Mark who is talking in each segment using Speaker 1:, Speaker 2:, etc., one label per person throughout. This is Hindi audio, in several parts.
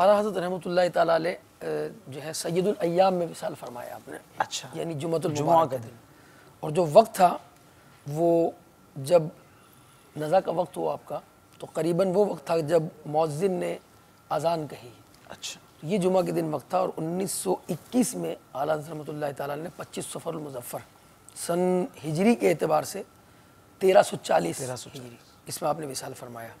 Speaker 1: आला हजरत रहमत ताले जो है सैदुलयाम में विशाल फरमाया आपने अच्छा यानी जुमतुलजुमा का दिन और जो वक्त था वो जब नज़ा का वक्त हुआ आपका तो करीबन वो वक्त था जब मौजिन ने अजान कही अच्छा तो ये जुमा के दिन वक्त था और 1921 में आला रहमत ताला ने पच्चीस मुजफ्फर सन हिजरी के अतबार से 1340 1340 चालीस इसमें आपने विशाल फरमाया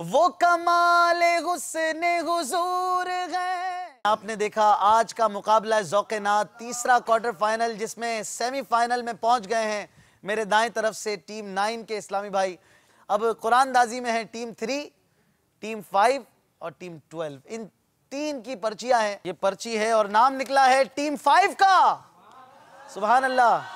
Speaker 2: वो कमाल हुसन हुजूर है आपने देखा आज का मुकाबला जोके नाथ तीसरा क्वार्टर फाइनल जिसमें सेमीफाइनल में पहुंच गए हैं मेरे दाएं तरफ से टीम नाइन के इस्लामी भाई अब कुरान दाजी में है टीम थ्री टीम फाइव और टीम ट्वेल्व इन तीन की पर्चियां हैं ये पर्ची है और नाम निकला है टीम फाइव का सुबह अल्लाह